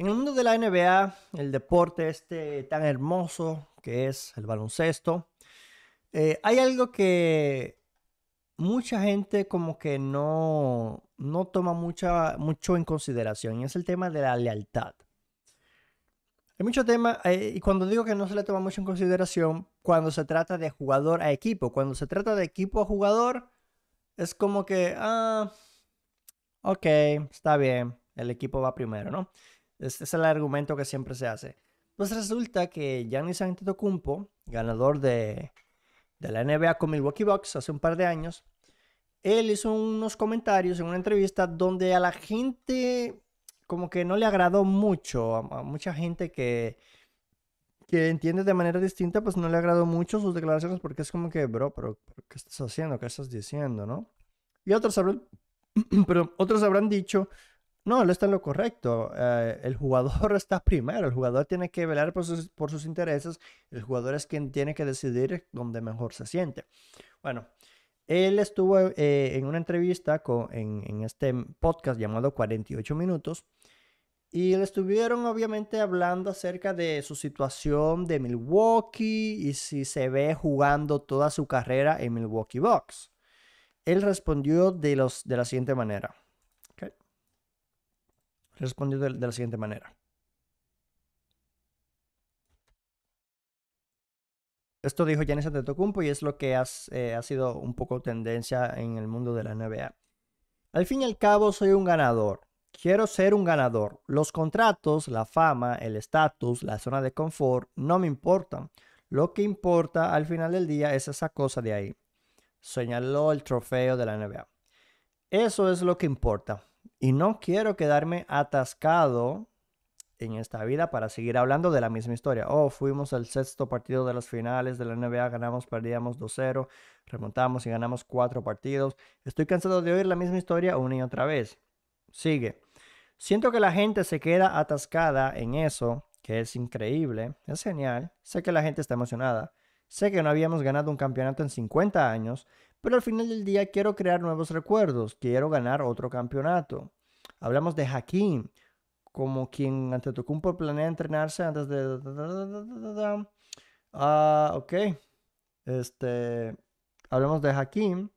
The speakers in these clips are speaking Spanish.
En el mundo de la NBA, el deporte este tan hermoso que es el baloncesto, eh, hay algo que mucha gente como que no, no toma mucha, mucho en consideración y es el tema de la lealtad. Hay mucho tema, eh, y cuando digo que no se le toma mucho en consideración, cuando se trata de jugador a equipo, cuando se trata de equipo a jugador, es como que, ah, ok, está bien, el equipo va primero, ¿no? Este es el argumento que siempre se hace. Pues resulta que Giannis Antetokounmpo, ganador de, de la NBA con Milwaukee Bucks hace un par de años, él hizo unos comentarios en una entrevista donde a la gente como que no le agradó mucho, a, mucha gente que, que entiende de manera distinta, pues no le agradó mucho sus declaraciones porque es como que, bro, pero, ¿qué estás haciendo? ¿Qué estás diciendo? ¿No? Y otros pero otros habrán dicho no, él está en lo correcto. Eh, el jugador está primero, el jugador tiene que velar por sus, intereses, el jugador es quien tiene que decidir dónde mejor se siente. Bueno, él estuvo eh, en una entrevista con, en, este podcast llamado 48 minutos. Y le estuvieron obviamente hablando acerca de su situación de Milwaukee y si se ve jugando toda su carrera en Milwaukee Bucks. Él respondió de, los, de la siguiente manera. Respondió respondido de, la siguiente manera. Esto dijo Janice Antetokounmpo y es lo que eh, ha sido un poco tendencia en el mundo de la NBA. Al fin y al cabo soy un ganador. Quiero ser un ganador. Los contratos, la fama, el estatus, la zona de confort no me importan. Lo que importa al final del día es esa cosa de ahí. Señaló el trofeo de la NBA. Eso es lo que importa. Y no quiero quedarme atascado en esta vida para seguir hablando de la misma historia. Oh, fuimos al sexto partido de las finales de la NBA, ganamos, perdíamos 2-0, remontamos y ganamos cuatro partidos. Estoy cansado de oír la misma historia una y otra vez. Sigue. Siento que la gente se queda atascada en eso, que es increíble, es genial. Sé que la gente está emocionada. Sé que no habíamos ganado un campeonato en 50 años, pero al final del día quiero crear nuevos recuerdos, quiero ganar otro campeonato. Hablamos de Hakim, como quien ante tu planea entrenarse antes de... Ah, Este, hablamos de Hakim,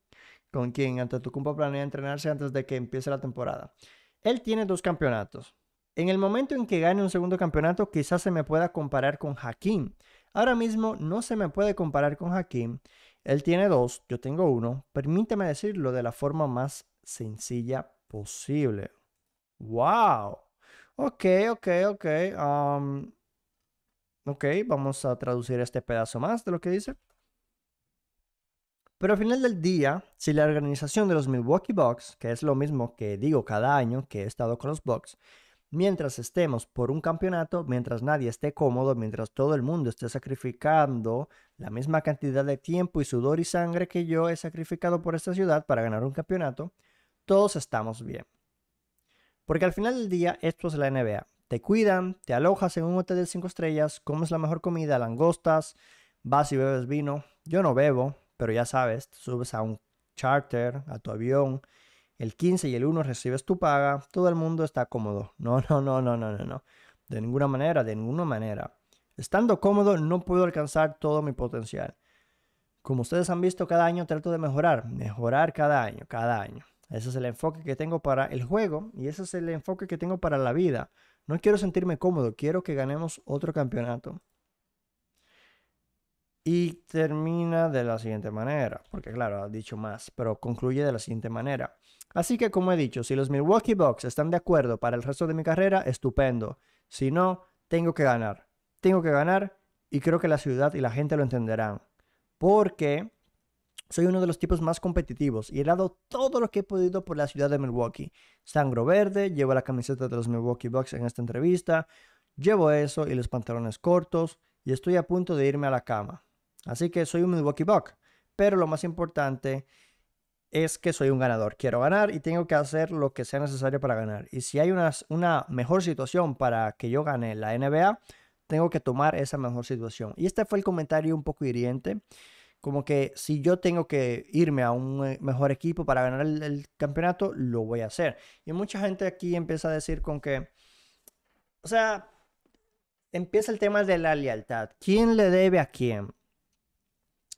con quien ante planea entrenarse antes de que empiece la temporada. Él tiene dos campeonatos. En el momento en que gane un segundo campeonato, quizás se me pueda comparar con Hakim. Ahora mismo no se me puede comparar con Hakim él tiene dos, yo tengo uno. Permíteme decirlo de la forma más sencilla posible. ¡Wow! Ok, ok, ok. ok, vamos a traducir este pedazo más de lo que dice. Pero al final del día, si la organización de los Milwaukee Bucks, que es lo mismo que digo cada año que he estado con los Bucks, mientras estemos por un campeonato, mientras nadie esté cómodo, mientras todo el mundo esté sacrificando la misma cantidad de tiempo y sudor y sangre que yo he sacrificado por esta ciudad para ganar un campeonato, todos estamos bien. Porque al final del día esto es la NBA. Te cuidan, te alojas en un hotel de 5 estrellas, comes la mejor comida, langostas, vas y bebes vino. Yo no bebo, pero ya sabes, subes a un charter, a tu avión, el 15 y el 1 recibes tu paga, todo el mundo está cómodo. No, no, no, no, no, no, no. De ninguna manera, de ninguna manera. Estando cómodo no puedo alcanzar todo mi potencial. Como ustedes han visto, cada año trato de mejorar, mejorar cada año, cada año. Ese es el enfoque que tengo para el juego y ese es el enfoque que tengo para la vida. No quiero sentirme cómodo, quiero que ganemos otro campeonato. Y termina de la siguiente manera, porque claro, ha dicho más, pero concluye de la siguiente manera. Así que como he dicho, si los Milwaukee Bucks están de acuerdo para el resto de mi carrera, estupendo. Si no, tengo que ganar. Tengo que ganar y creo que la ciudad y la gente lo entenderán. Porque soy uno de los tipos más competitivos y he dado todo lo que he podido por la ciudad de Milwaukee. Sangro verde, llevo la camiseta de los Milwaukee Bucks en esta entrevista, llevo eso y los pantalones cortos y estoy a punto de irme a la cama. Así que soy un Milwaukee Buck. Pero lo más importante es que soy un ganador. Quiero ganar y tengo que hacer lo que sea necesario para ganar. Y si hay una, mejor situación para que yo gane la NBA, tengo que tomar esa mejor situación. Y este fue el comentario un poco hiriente. Como que si yo tengo que irme a un eh, mejor equipo para ganar el campeonato, lo voy a hacer. Y mucha gente aquí empieza a decir con que, o sea, empieza el tema de la lealtad. ¿Quién le debe a quién?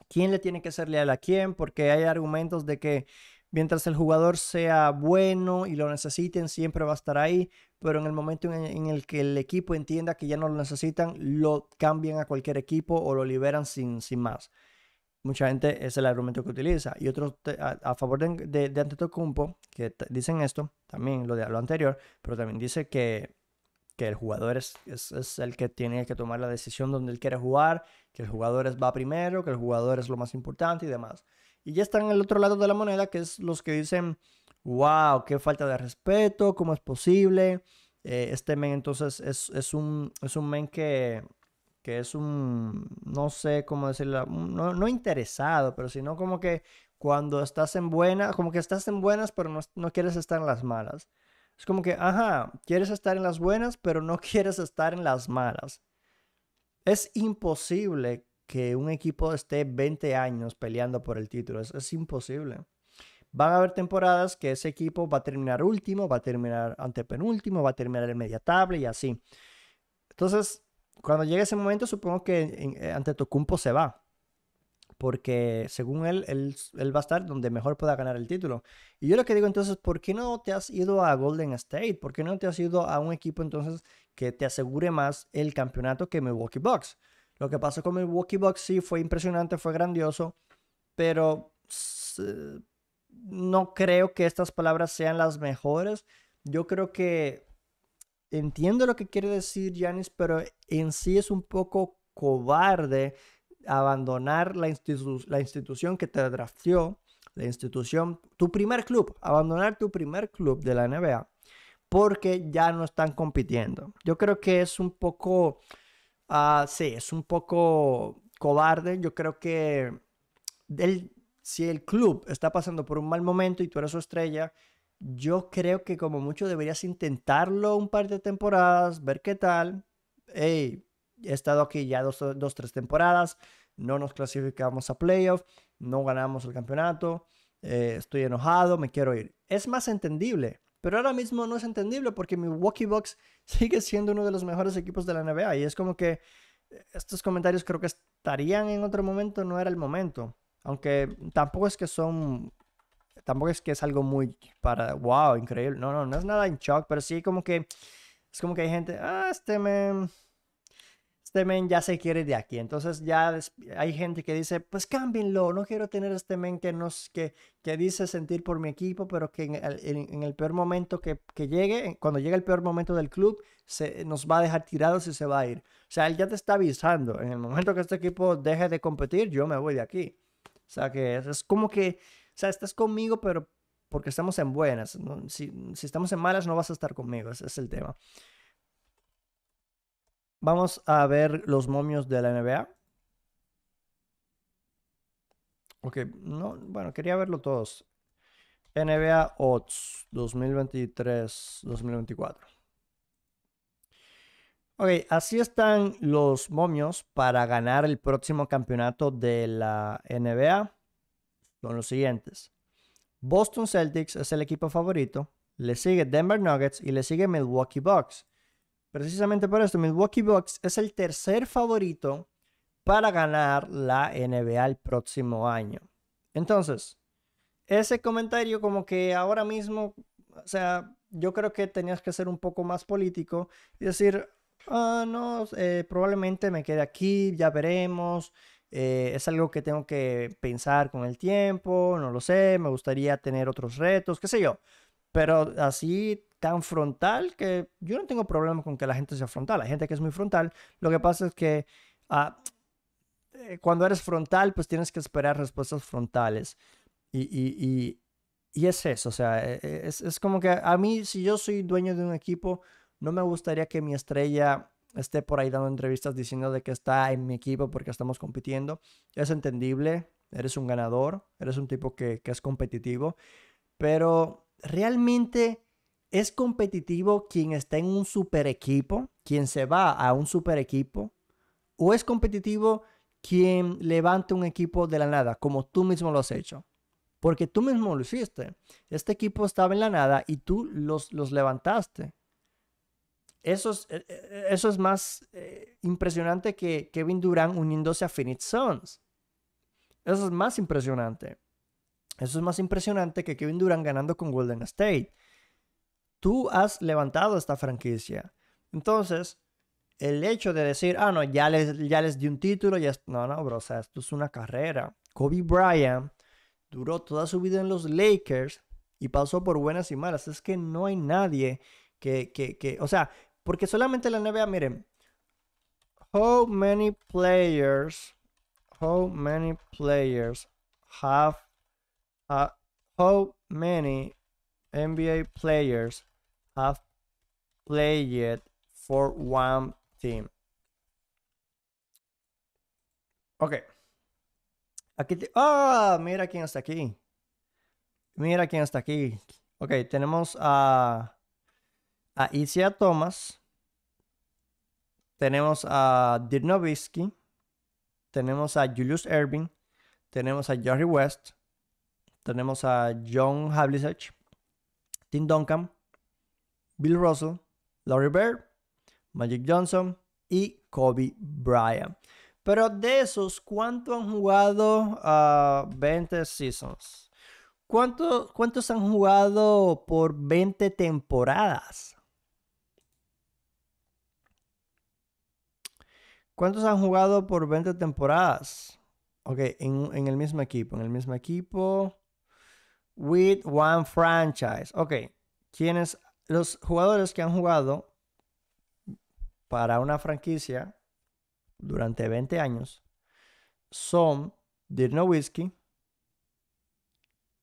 quién le tiene que ser leal a quién, porque hay argumentos de que mientras el jugador sea bueno y lo necesiten, siempre va a estar ahí, pero en el momento en, el que el equipo entienda que ya no lo necesitan, lo cambian a cualquier equipo o lo liberan sin, sin más. Mucha gente es el argumento que utiliza. Y otros a, favor de, de, de Antetokounmpo, que dicen esto, también lo de lo anterior, pero también dice que que el jugador es, el que tiene que tomar la decisión donde él quiere jugar, que el jugador va primero, que el jugador es lo más importante y demás. Y ya están en el otro lado de la moneda, que es los que dicen, wow, qué falta de respeto, cómo es posible. Eh, este men entonces es, es, un, es men que, es un, no sé cómo decirlo, no, interesado, pero sino como que cuando estás en buenas, como que estás en buenas, pero no, no quieres estar en las malas. Es como que, ajá, quieres estar en las buenas, pero no quieres estar en las malas. Es imposible que un equipo esté 20 años peleando por el título. Es, imposible. Van a haber temporadas que ese equipo va a terminar último, va a terminar antepenúltimo, va a terminar en media tabla y así. Entonces, cuando llegue ese momento, supongo que eh, ante Tocumpo se va porque según él, él, él, va a estar donde mejor pueda ganar el título. Y yo lo que digo entonces, ¿por qué no te has ido a Golden State? ¿Por qué no te has ido a un equipo entonces que te asegure más el campeonato que Milwaukee Bucks? Lo que pasó con Milwaukee Bucks sí fue impresionante, fue grandioso, pero eh, no creo que estas palabras sean las mejores. Yo creo que entiendo lo que quiere decir Giannis, pero en sí es un poco cobarde abandonar la, la institución que te draftió, la institución, tu primer club, abandonar tu primer club de la NBA porque ya no están compitiendo. Yo creo que es un poco, ah, sí, es un poco cobarde. Yo creo que si el club está pasando por un mal momento y tú eres su estrella, yo creo que como mucho deberías intentarlo un par de temporadas, ver qué tal he estado aquí ya dos, dos, tres temporadas, no nos clasificamos a playoff, no ganamos el campeonato, eh, estoy enojado, me quiero ir. Es más entendible, pero ahora mismo no es entendible porque mi Milwaukee Box sigue siendo uno de los mejores equipos de la NBA y es como que eh, estos comentarios creo que estarían en otro momento, no era el momento. Aunque tampoco es que son, tampoco es que es algo muy para, wow, increíble. No, no, no es nada en shock, pero sí como que, es como que hay gente, ah, este me este men ya se quiere de aquí. Entonces ya hay gente que dice, pues cámbienlo, no quiero tener este men que, nos, que, que dice sentir por mi equipo, pero que en el, peor momento que, que, llegue, cuando llegue el peor momento del club, se, nos va a dejar tirados y se va a ir. O sea, él ya te está avisando, en el momento que este equipo deje de competir, yo me voy de aquí. O sea, que es, como que, o sea, estás conmigo, pero porque estamos en buenas. Si, si, estamos en malas, no vas a estar conmigo, ese es el tema. Vamos a ver los momios de la NBA. Ok, no, bueno, quería verlo todos. NBA Odds 2023-2024. Ok, así están los momios para ganar el próximo campeonato de la NBA. Son los siguientes. Boston Celtics es el equipo favorito. Le sigue Denver Nuggets y le sigue Milwaukee Bucks. Precisamente por esto, Milwaukee Box es el tercer favorito para ganar la NBA el próximo año. Entonces, ese comentario como que ahora mismo, o sea, yo creo que tenías que ser un poco más político y decir, ah, no, eh, probablemente me quede aquí, ya veremos, eh, es algo que tengo que pensar con el tiempo, no lo sé, me gustaría tener otros retos, qué sé yo. Pero así tan frontal que yo no tengo problema con que la gente sea frontal. Hay gente que es muy frontal. Lo que pasa es que ah, eh, cuando eres frontal, pues tienes que esperar respuestas frontales. Y, y, y, y es eso. O sea, eh, eh, es, es como que a mí, si yo soy dueño de un equipo, no me gustaría que mi estrella esté por ahí dando entrevistas diciendo de que está en mi equipo porque estamos compitiendo. Es entendible, eres un ganador, eres un tipo que, que es competitivo, pero realmente es competitivo quien está en un super equipo, quien se va a un super equipo, o es competitivo quien levanta un equipo de la nada, como tú mismo lo has hecho. Porque tú mismo lo hiciste. Este equipo estaba en la nada y tú los, levantaste. Eso es, eh, eh, eso es más eh, impresionante que Kevin Durant uniéndose a Phoenix Suns. Eso es más impresionante. Eso es más impresionante que Kevin Durant ganando con Golden State. Tú has levantado esta franquicia. Entonces, el hecho de decir, ah, no, ya les, ya les di un título, ya... No, no, bro, o sea, esto es una carrera. Kobe Bryant duró toda su vida en los Lakers y pasó por buenas y malas. Es que no hay nadie que, que, que... o sea, porque solamente la NBA, miren, how many players, how many players have uh, how many NBA players have played for one team? Ok. Aquí te... ¡Ah! Mira quién está aquí. Mira quién está aquí. Ok, tenemos a, a Isia Thomas. Tenemos a Dirk Nowitzki. Tenemos a Julius Erving. Tenemos a Jerry West. Tenemos a John Havlicek, Tim Duncan, Bill Russell, Larry Bird, Magic Johnson y Kobe Bryant. Pero de esos, ¿cuánto han jugado 20 uh, seasons? ¿Cuánto, ¿Cuántos han jugado por 20 temporadas? ¿Cuántos han jugado por 20 temporadas? Ok, en el mismo equipo, en el mismo equipo with one franchise. Ok, quienes los jugadores que han jugado para una franquicia durante 20 años son Dirk Nowitzki,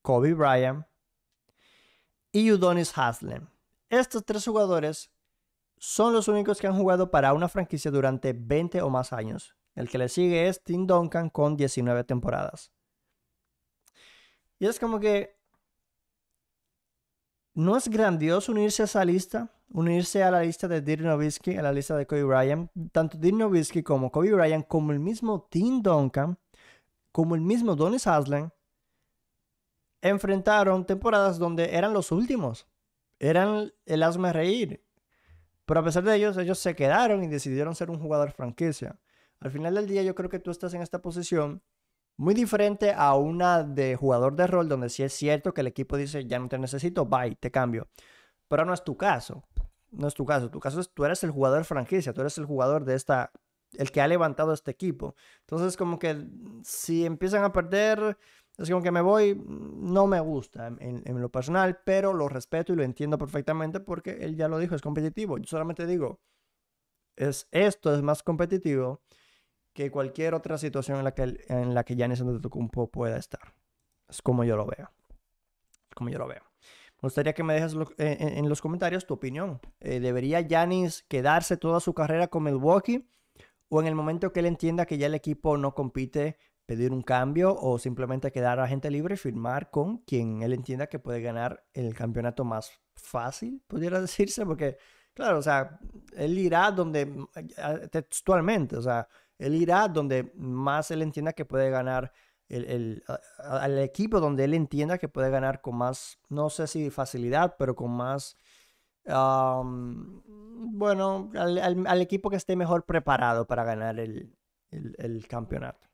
Kobe Bryant y Udonis Haslem. Estos tres jugadores son los únicos que han jugado para una franquicia durante 20 o más años. El que le sigue es Tim Duncan con 19 temporadas. Y es como que ¿No es grandioso unirse a esa lista? Unirse a la lista de Dirk Nowitzki, a la lista de Kobe Bryant. Tanto Dirk Nowitzki como Kobe Bryant, como el mismo Tim Duncan, como el mismo Donis Haslan, enfrentaron temporadas donde eran los últimos. Eran el asma reír. Pero a pesar de ellos, ellos se quedaron y decidieron ser un jugador franquicia. Al final del día, yo creo que tú estás en esta posición muy diferente a una de jugador de rol donde sí es cierto que el equipo dice, ya no te necesito, bye, te cambio. Pero no es tu caso. No es tu caso. Tu caso es, tú eres el jugador franquicia, tú eres el jugador de esta, el que ha levantado este equipo. Entonces como que si empiezan a perder, es como que me voy, no me gusta en, lo personal, pero lo respeto y lo entiendo perfectamente porque él ya lo dijo, es competitivo. Yo solamente digo, es esto, es más competitivo que cualquier otra situación en la que, en la que Giannis Antetokounmpo pueda estar. Es como yo lo veo. como yo lo veo. Me gustaría que me dejes eh, en, los comentarios tu opinión. Eh, ¿Debería Giannis quedarse toda su carrera con Milwaukee? ¿O en el momento que él entienda que ya el equipo no compite, pedir un cambio o simplemente quedar a gente libre y firmar con quien él entienda que puede ganar el campeonato más fácil, pudiera decirse? Porque, claro, o sea, él irá donde mm, eh, textualmente, o sea, él irá donde más él entienda que puede ganar el, al equipo donde él entienda que puede ganar con más, no sé si facilidad, pero con más, bueno, al, equipo que esté mejor preparado para ganar el campeonato.